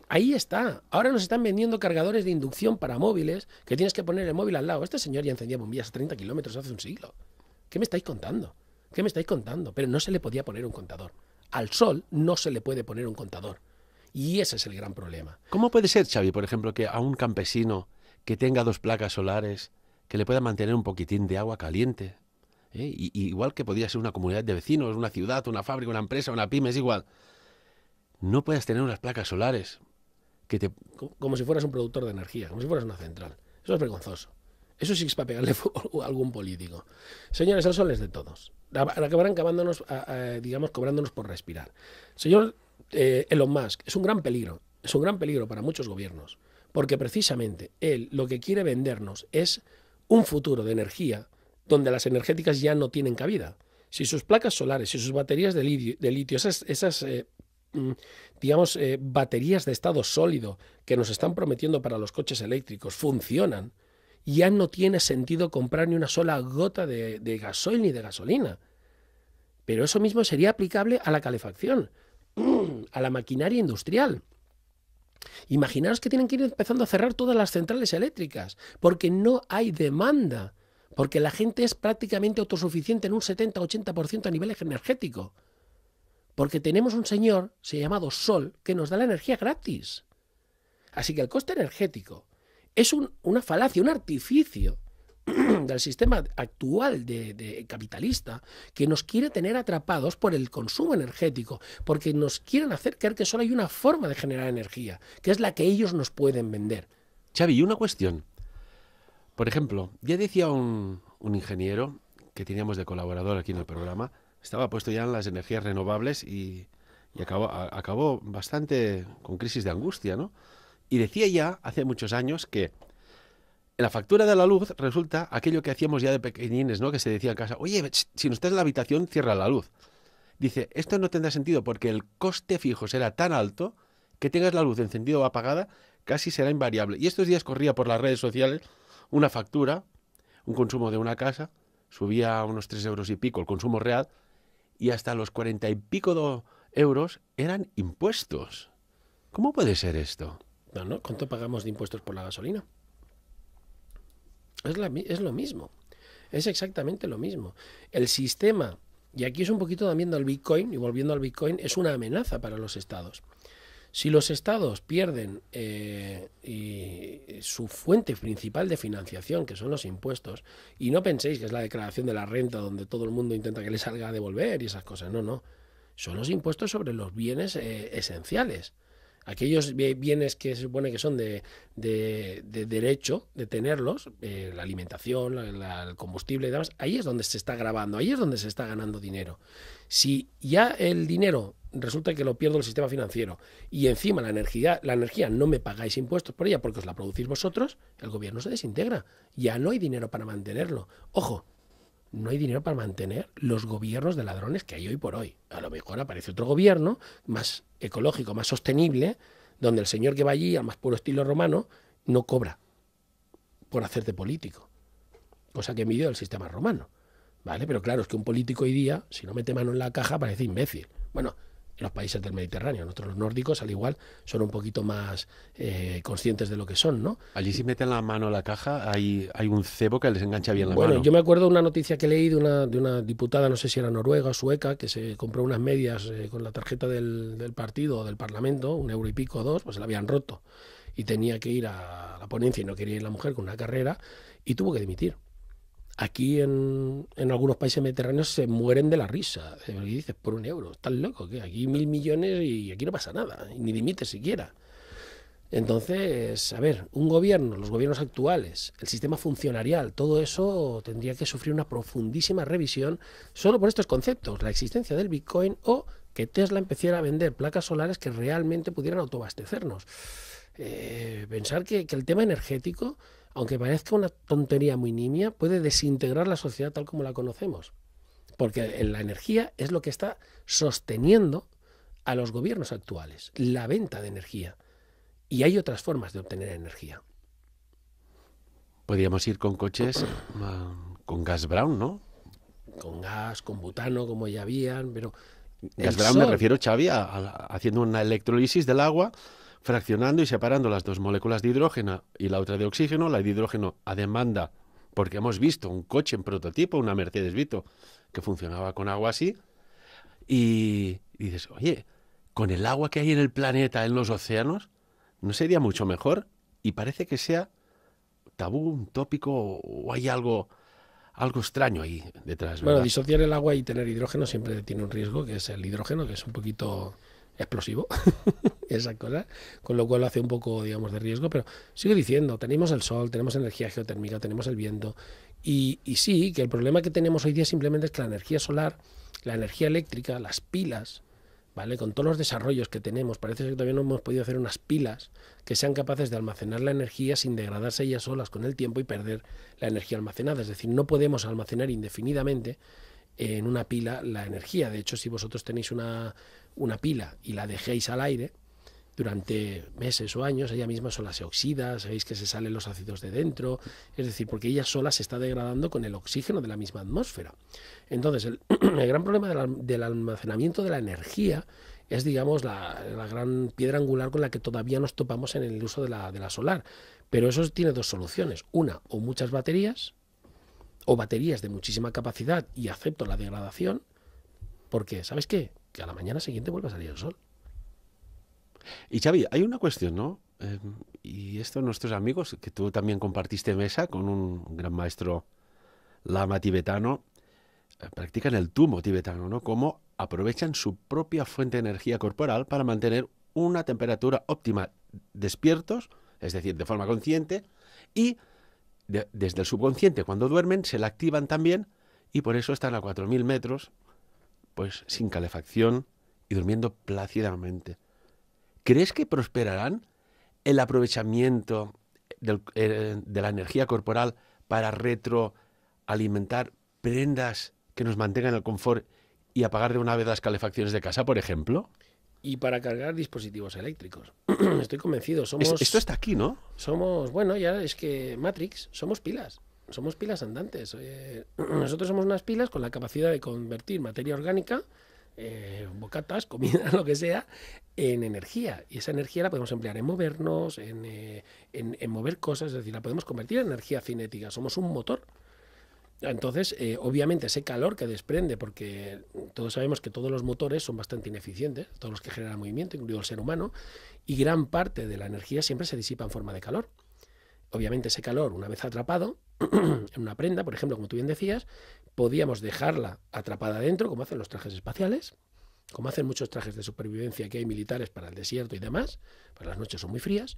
Ahí está. Ahora nos están vendiendo cargadores de inducción para móviles que tienes que poner el móvil al lado. Este señor ya encendía bombillas a 30 kilómetros hace un siglo. ¿Qué me estáis contando? ¿Qué me estáis contando? Pero no se le podía poner un contador. Al sol no se le puede poner un contador. Y ese es el gran problema. ¿Cómo puede ser, Xavi, por ejemplo, que a un campesino que tenga dos placas solares, que le pueda mantener un poquitín de agua caliente, ¿eh? igual que podría ser una comunidad de vecinos, una ciudad, una fábrica, una empresa, una pyme, es igual. No puedes tener unas placas solares que te... Como si fueras un productor de energía, como si fueras una central. Eso es vergonzoso. Eso sí es para pegarle a algún político. Señores, el sol es de todos. Acabarán acabándonos, digamos, cobrándonos por respirar. Señor eh, Elon Musk, es un gran peligro. Es un gran peligro para muchos gobiernos. Porque precisamente él lo que quiere vendernos es un futuro de energía donde las energéticas ya no tienen cabida. Si sus placas solares, si sus baterías de litio, esas, eh, mm, digamos, eh, baterías de estado sólido que nos están prometiendo para los coches eléctricos funcionan, ya no tiene sentido comprar ni una sola gota de, gasoil ni de gasolina. Pero eso mismo sería aplicable a la calefacción, a la maquinaria industrial. Imaginaros que tienen que ir empezando a cerrar todas las centrales eléctricas, porque no hay demanda porque la gente es prácticamente autosuficiente en un 70-80% a nivel energético. Porque tenemos un señor, se llamado Sol, que nos da la energía gratis. Así que el coste energético es una falacia, un artificio del sistema actual de, capitalista que nos quiere tener atrapados por el consumo energético, porque nos quieren hacer creer que solo hay una forma de generar energía, que es la que ellos nos pueden vender. Xavi, una cuestión. Por ejemplo, ya decía un, ingeniero que teníamos de colaborador aquí en el programa, estaba puesto ya en las energías renovables y, acabó, bastante con crisis de angustia, ¿no? Y decía ya hace muchos años que en la factura de la luz resulta aquello que hacíamos ya de pequeñines, ¿no? Que se decía en casa, oye, si no estás en la habitación, cierra la luz. Dice, esto no tendrá sentido porque el coste fijo será tan alto que tengas la luz encendida o apagada, casi será invariable. Y estos días corría por las redes sociales una factura, un consumo de una casa, subía a unos 3 euros y pico el consumo real y hasta los 40 y pico euros eran impuestos. ¿Cómo puede ser esto? ¿cuánto pagamos de impuestos por la gasolina? Es, es lo mismo, es exactamente lo mismo. El sistema, y aquí es un poquito también al Bitcoin, y volviendo al Bitcoin, es una amenaza para los estados. Si los estados pierden eh, su fuente principal de financiación, que son los impuestos, y no penséis que es la declaración de la renta donde todo el mundo intenta que le salga a devolver y esas cosas, no, no, son los impuestos sobre los bienes eh, esenciales aquellos bienes que se supone que son de, derecho de tenerlos, eh, la alimentación, el combustible y demás, ahí es donde se está grabando, ahí es donde se está ganando dinero. Si ya el dinero resulta que lo pierdo el sistema financiero y encima la energía, la energía no me pagáis impuestos por ella porque os la producís vosotros, el gobierno se desintegra. Ya no hay dinero para mantenerlo. Ojo, no hay dinero para mantener los gobiernos de ladrones que hay hoy por hoy. A lo mejor aparece otro gobierno más ecológico, más sostenible, donde el señor que va allí, al más puro estilo romano, no cobra por hacerte político. Cosa que envidio el sistema romano. ¿Vale? Pero claro, es que un político hoy día, si no mete mano en la caja, parece imbécil. Bueno, los países del Mediterráneo. Nosotros los nórdicos, al igual, son un poquito más eh, conscientes de lo que son, ¿no? Allí si meten la mano a la caja, hay, hay un cebo que les engancha bien la bueno, mano. Bueno, yo me acuerdo de una noticia que leí de una, de una diputada, no sé si era noruega o sueca, que se compró unas medias eh, con la tarjeta del, partido o del Parlamento, un euro y pico o dos, pues se la habían roto. Y tenía que ir a la ponencia y no quería ir la mujer con una carrera y tuvo que dimitir. Aquí en, en algunos países mediterráneos se mueren de la risa. Eh, y dices, por un euro, estás loco, que aquí mil millones y aquí no pasa nada, ni dimite siquiera. Entonces, a ver, un gobierno, los gobiernos actuales, el sistema funcionarial, todo eso tendría que sufrir una profundísima revisión solo por estos conceptos, la existencia del Bitcoin o que Tesla empezara a vender placas solares que realmente pudieran autoabastecernos. Eh, pensar que, que el tema energético aunque parezca una tontería muy nimia, puede desintegrar la sociedad tal como la conocemos. Porque la energía es lo que está sosteniendo a los gobiernos actuales, la venta de energía. Y hay otras formas de obtener energía. Podríamos ir con coches con gas brown, ¿no? Con gas, con butano, como ya habían, pero... Gas brown me refiero, Xavi, haciendo una electrolisis del agua fraccionando y separando las dos moléculas de hidrógeno y la otra de oxígeno, la de hidrógeno a demanda, porque hemos visto un coche en prototipo, una Mercedes Vito, que funcionaba con agua así, y dices, oye, con el agua que hay en el planeta, en los océanos, ¿no sería mucho mejor? Y parece que sea tabú, un tópico, o hay algo algo extraño ahí detrás. Bueno, disociar el agua y tener hidrógeno siempre tiene un riesgo, que es el hidrógeno, que es un poquito explosivo, esa cosa con lo cual hace un poco, digamos, de riesgo, pero sigue diciendo, tenemos el sol, tenemos energía geotérmica, tenemos el viento, y, y sí, que el problema que tenemos hoy día simplemente es que la energía solar, la energía eléctrica, las pilas, ¿Vale? Con todos los desarrollos que tenemos, parece que todavía no hemos podido hacer unas pilas que sean capaces de almacenar la energía sin degradarse ellas solas con el tiempo y perder la energía almacenada. Es decir, no podemos almacenar indefinidamente en una pila la energía. De hecho, si vosotros tenéis una, pila y la dejéis al aire, durante meses o años, ella misma sola se oxida, sabéis que se salen los ácidos de dentro, es decir, porque ella sola se está degradando con el oxígeno de la misma atmósfera. Entonces, el, gran problema del, almacenamiento de la energía es, digamos, la, la, gran piedra angular con la que todavía nos topamos en el uso de la, de la solar. Pero eso tiene dos soluciones, una o muchas baterías, o baterías de muchísima capacidad y acepto la degradación, porque, ¿sabes qué? Que a la mañana siguiente vuelva a salir el sol. Y Xavi, hay una cuestión, ¿no? Em, y esto nuestros amigos, que tú también compartiste mesa con un gran maestro lama tibetano, eh, practican el tumo tibetano, ¿no? Cómo aprovechan su propia fuente de energía corporal para mantener una temperatura óptima despiertos, es decir, de forma consciente, y desde el subconsciente cuando duermen se la activan también y por eso están a 4.000 metros, pues sin calefacción y durmiendo plácidamente. ¿Crees que prosperarán el aprovechamiento eh, de la energía corporal para retroalimentar prendas que nos mantengan el confort y apagar de una vez las calefacciones de casa, por ejemplo? y para cargar dispositivos eléctricos. Estoy convencido, somos... esto está aquí, ¿no? Somos, bueno, ya es que Matrix, somos pilas, somos pilas andantes. Eh, nosotros somos unas pilas con la capacidad de convertir materia orgánica, eh, bocatas, comida, lo que sea, en energía. Y esa energía la podemos emplear en movernos, en eh, mover cosas, es decir, la podemos convertir en energía cinética. Somos un motor. Entonces, eh, obviamente, ese calor que desprende, porque todos sabemos que todos los motores son bastante ineficientes, todos los que generan movimiento, incluido el ser humano, y gran parte de la energía siempre se disipa en forma de calor. Obviamente, ese calor, una vez atrapado en una prenda, por ejemplo, como tú bien decías, podíamos dejarla atrapada dentro, como hacen los trajes espaciales, como hacen muchos trajes de supervivencia que hay militares para el desierto y demás, para pues las noches son muy frías,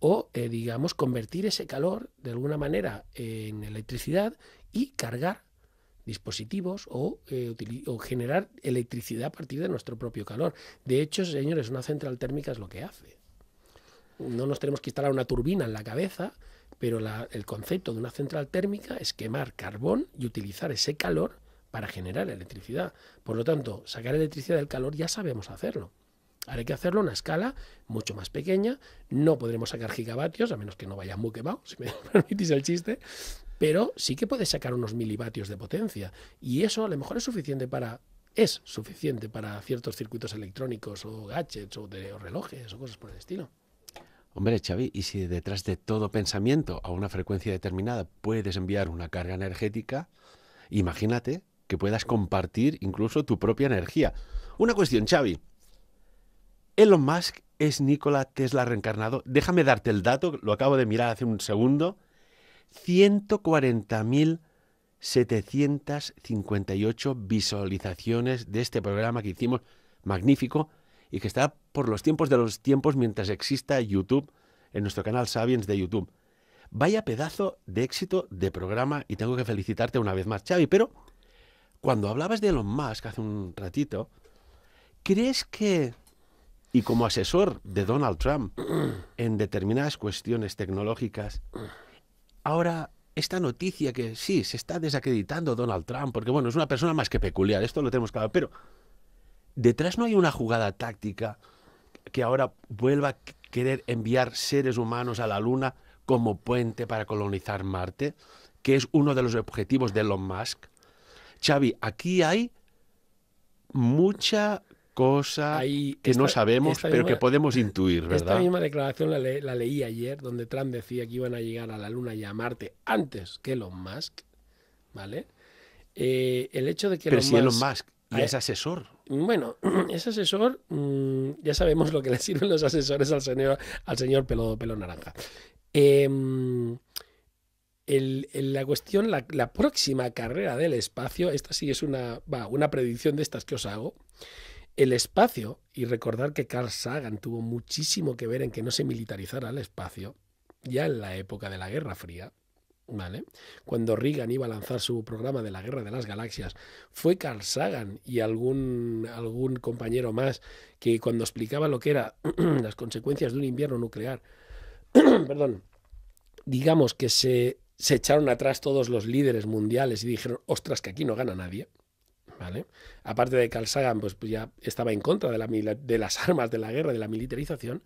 o, eh, digamos, convertir ese calor de alguna manera en electricidad y cargar dispositivos eh, o, generar electricidad a partir de nuestro propio calor. De hecho, señores, una central térmica es lo que hace. No nos tenemos que instalar una turbina en la cabeza, pero el concepto de una central térmica es quemar carbón y utilizar ese calor para generar electricidad. Por lo tanto, sacar electricidad del calor ya sabemos hacerlo. Ahora hay que hacerlo a una escala mucho más pequeña. No podremos sacar gigavatios, a menos que no vaya muy quemado, si me permitís el chiste. Pero sí que puedes sacar unos milivatios de potencia. Y eso a lo mejor es suficiente para. Es suficiente para ciertos circuitos electrónicos o gadgets o, relojes o cosas por el estilo. Hombre, Xavi, ¿y si detrás de todo pensamiento a una frecuencia determinada puedes enviar una carga energética? Imagínate que puedas compartir incluso tu propia energía. Una cuestión, Xavi. Elon Musk es Nikola Tesla reencarnado. Déjame darte el dato, lo acabo de mirar hace un segundo. 140.758 visualizaciones de este programa que hicimos, magnífico, y que está por los tiempos de los tiempos mientras exista YouTube, en nuestro canal Sabiens de YouTube. Vaya pedazo de éxito de programa y tengo que felicitarte una vez más, Xavi, pero cuando hablabas de Elon Musk hace un ratito, ¿crees que y como asesor de Donald Trump en determinadas cuestiones tecnológicas. Ahora, esta noticia que sí, se está desacreditando Donald Trump, porque bueno, es una persona más que peculiar, esto lo tenemos claro, pero detrás no hay una jugada táctica que ahora vuelva a querer enviar seres humanos a la Luna como puente para colonizar Marte, que es uno de los objetivos de Elon Musk. Xavi, aquí hay mucha cosa que no sabemos, pero que podemos intuir, ¿verdad? Esta misma declaración la, leí ayer, donde Trump decía que iban a llegar a la Luna y a Marte antes que Elon Musk, ¿vale? Eh, el hecho de que pero Elon, Elon Musk es asesor. Bueno, es asesor, mm, ya sabemos lo que le sirven los asesores al señor, al señor pelo, pelo naranja. Em, la cuestión, la, próxima carrera del espacio, esta sí es una, una predicción de estas que os hago el espacio, y recordar que Carl Sagan tuvo muchísimo que ver en que no se militarizara el espacio, ya en la época de la Guerra Fría, ¿vale? Cuando Reagan iba a lanzar su programa de la Guerra de las Galaxias, fue Carl Sagan y algún, algún compañero más que cuando explicaba lo que eran las consecuencias de un invierno nuclear, perdón, digamos que se, se echaron atrás todos los líderes mundiales y dijeron, ostras, que aquí no gana nadie. ¿Vale? Aparte de que Sagan, pues, pues ya estaba en contra de, de, las armas, de la guerra, de la militarización.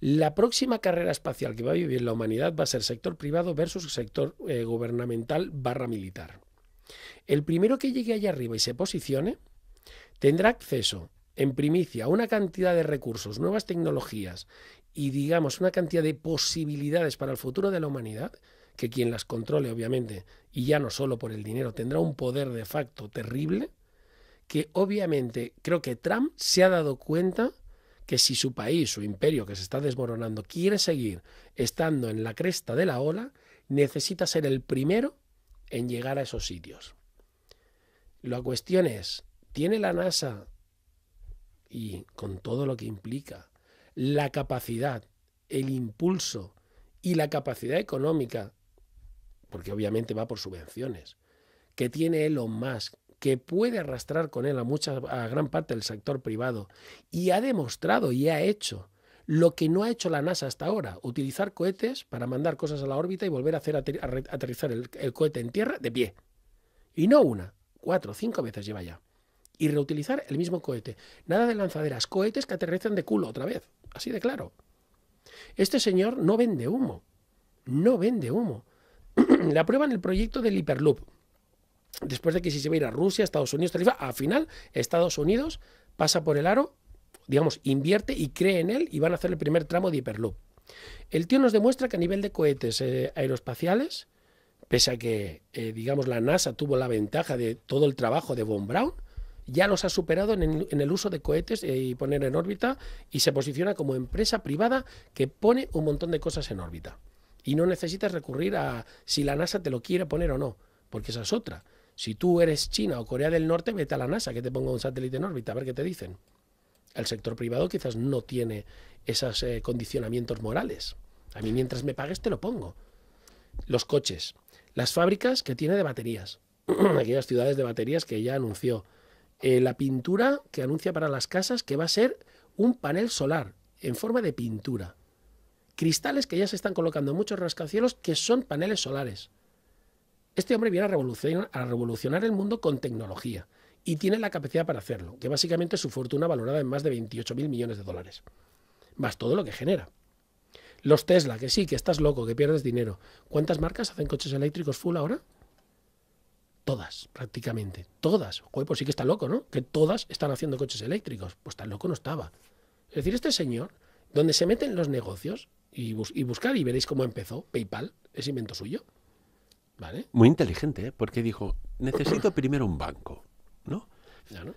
La próxima carrera espacial que va a vivir la humanidad va a ser sector privado versus sector eh, gubernamental barra militar. El primero que llegue allá arriba y se posicione tendrá acceso en primicia a una cantidad de recursos, nuevas tecnologías y digamos una cantidad de posibilidades para el futuro de la humanidad que quien las controle obviamente y ya no solo por el dinero tendrá un poder de facto terrible que obviamente creo que Trump se ha dado cuenta que si su país, su imperio que se está desmoronando, quiere seguir estando en la cresta de la ola, necesita ser el primero en llegar a esos sitios. La cuestión es, ¿tiene la NASA, y con todo lo que implica, la capacidad, el impulso y la capacidad económica, porque obviamente va por subvenciones, que tiene Elon Musk que puede arrastrar con él a, mucha, a gran parte del sector privado y ha demostrado y ha hecho lo que no ha hecho la NASA hasta ahora, utilizar cohetes para mandar cosas a la órbita y volver a hacer aterrizar el, cohete en tierra de pie. Y no una, cuatro, cinco veces lleva ya. Y reutilizar el mismo cohete. Nada de lanzaderas, cohetes que aterrizan de culo otra vez. Así de claro. Este señor no vende humo. No vende humo. prueba en el proyecto del Hyperloop después de que si se va a ir a Rusia, Estados Unidos, Tarifa, al final Estados Unidos pasa por el aro, digamos, invierte y cree en él y van a hacer el primer tramo de hiperloop. El tío nos demuestra que a nivel de cohetes eh, aeroespaciales, pese a que, eh, digamos, la NASA tuvo la ventaja de todo el trabajo de Von Braun, ya los ha superado en el, uso de cohetes eh, y poner en órbita y se posiciona como empresa privada que pone un montón de cosas en órbita. Y no necesitas recurrir a si la NASA te lo quiere poner o no, porque esa es otra. Si tú eres China o Corea del Norte, vete a la NASA, que te ponga un satélite en órbita, a ver qué te dicen. El sector privado quizás no tiene esos eh, condicionamientos morales. A mí mientras me pagues te lo pongo. Los coches, las fábricas que tiene de baterías, aquellas ciudades de baterías que ya anunció, eh, la pintura que anuncia para las casas que va a ser un panel solar en forma de pintura, cristales que ya se están colocando en muchos rascacielos que son paneles solares. Este hombre viene a revolucionar, el mundo con tecnología y tiene la capacidad para hacerlo, que básicamente es su fortuna valorada en más de mil millones de dólares, más todo lo que genera. Los Tesla, que sí, que estás loco, que pierdes dinero. ¿Cuántas marcas hacen coches eléctricos full ahora? Todas, prácticamente. Todas. Joder, pues sí que está loco, ¿no? Que todas están haciendo coches eléctricos. Pues tan loco no estaba. Es decir, este señor, donde se meten los negocios, y, y buscar y veréis cómo empezó, PayPal, es invento suyo. Muy inteligente, ¿eh? porque dijo, necesito primero un banco, ¿no?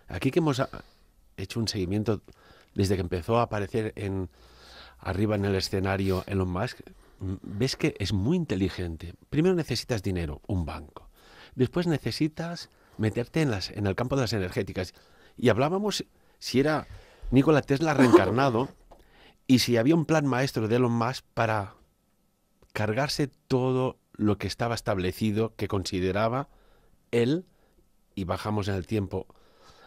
Aquí que hemos ah, hecho un seguimiento desde que empezó a aparecer en arriba en el escenario Elon Musk, mm, ves que es muy inteligente. Primero necesitas dinero, un banco. Después necesitas meterte en, en el campo de las energéticas. Y hablábamos si era Nikola Tesla reencarnado y si había un plan maestro de Elon Musk para cargarse todo lo que estaba establecido que consideraba él, y bajamos en el tiempo,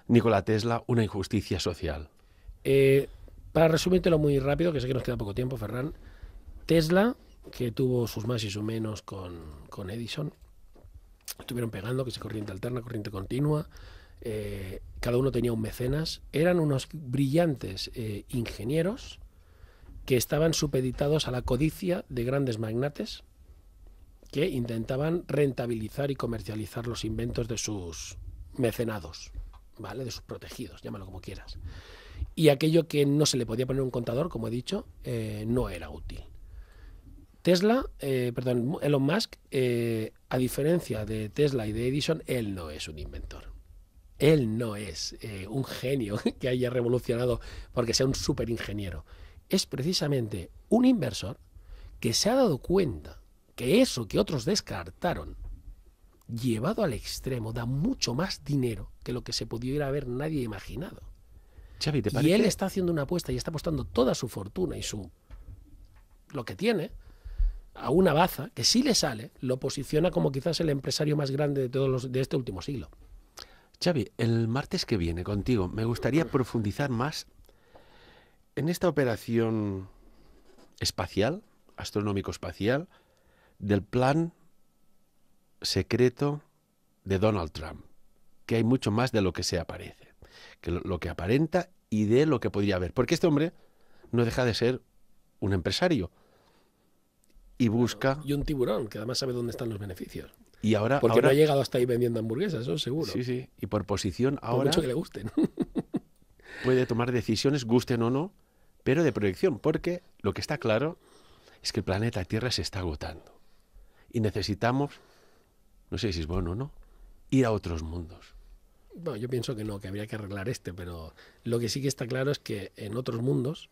Nikola Tesla, una injusticia social. Eh, para lo muy rápido, que sé que nos queda poco tiempo, Ferran, Tesla, que tuvo sus más y sus menos con, Edison, estuvieron pegando, que se corriente alterna, corriente continua, eh, cada uno tenía un mecenas, eran unos brillantes eh, ingenieros que estaban supeditados a la codicia de grandes magnates, que intentaban rentabilizar y comercializar los inventos de sus mecenados, ¿vale? De sus protegidos, llámalo como quieras. Y aquello que no se le podía poner un contador, como he dicho, eh, no era útil. Tesla, eh, perdón, Elon Musk, eh, a diferencia de Tesla y de Edison, él no es un inventor. Él no es un genio que haya revolucionado porque sea un superingeniero. Es precisamente un inversor que se ha dado cuenta que eso que otros descartaron, llevado al extremo, da mucho más dinero que lo que se pudiera haber nadie imaginado. Y él está haciendo una apuesta y está apostando toda su fortuna y su lo que tiene a una baza que si le sale lo posiciona como quizás el empresario más grande de todos los de este último siglo. Xavi, el martes que viene contigo me gustaría profundizar más en esta operación espacial, astronómico espacial, del plan secreto de Donald Trump, que hay mucho más de lo que se aparece, que lo, que aparenta y de lo que podría haber, porque este hombre no deja de ser un empresario y busca y un tiburón que además sabe dónde están los beneficios. Y ahora porque no ha llegado hasta ahí vendiendo hamburguesas, eso seguro. Sí, sí. Y por posición ahora por mucho que le gusten puede tomar decisiones gusten o no, pero de proyección, porque lo que está claro es que el planeta Tierra se está agotando. Y necesitamos, no sé si es bueno o no, ir a otros mundos. Bueno, yo pienso que no, que habría que arreglar este, pero lo que sí que está claro es que en otros mundos,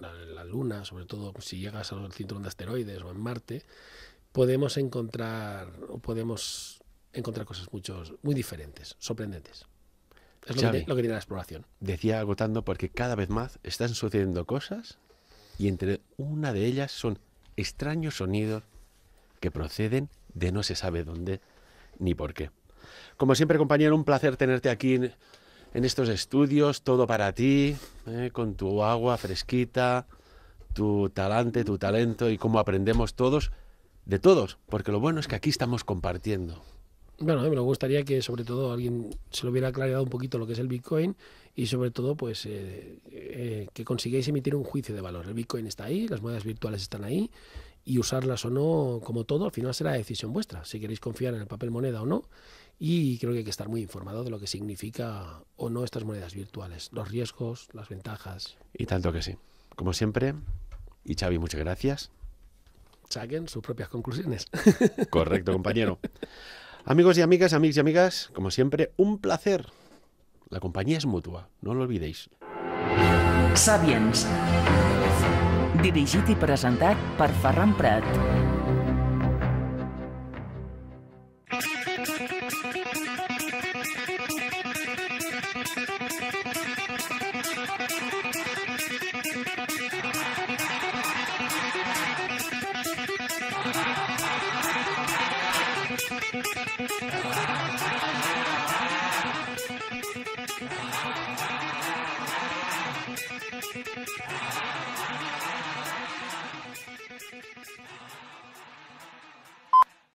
la, la Luna, sobre todo si llegas al cinturón de asteroides o en Marte, podemos encontrar o podemos encontrar cosas muchos, muy diferentes, sorprendentes. Es lo, que, lo, que, tiene la exploración. Decía agotando porque cada vez más están sucediendo cosas y entre una de ellas son extraños sonidos que proceden de no se sabe dónde ni por qué. Como siempre, compañero, un placer tenerte aquí en, estos estudios, todo para ti, eh, con tu agua fresquita, tu talante, tu talento y cómo aprendemos todos de todos, porque lo bueno es que aquí estamos compartiendo. Bueno, me gustaría que sobre todo alguien se lo hubiera aclarado un poquito lo que es el Bitcoin y sobre todo pues eh, eh, que consigáis emitir un juicio de valor. El Bitcoin está ahí, las monedas virtuales están ahí y usarlas o no, como todo, al final será decisión vuestra, si queréis confiar en el papel moneda o no. Y creo que hay que estar muy informado de lo que significa o no estas monedas virtuales, los riesgos, las ventajas. Y tanto que sí. Como siempre, y Xavi, muchas gracias. Saquen sus propias conclusiones. Correcto, compañero. Amigos y amigas, amigos y amigas, como siempre, un placer. La compañía es mutua, no lo olvidéis. Sabiens. dirigit i presentat per Ferran Prat.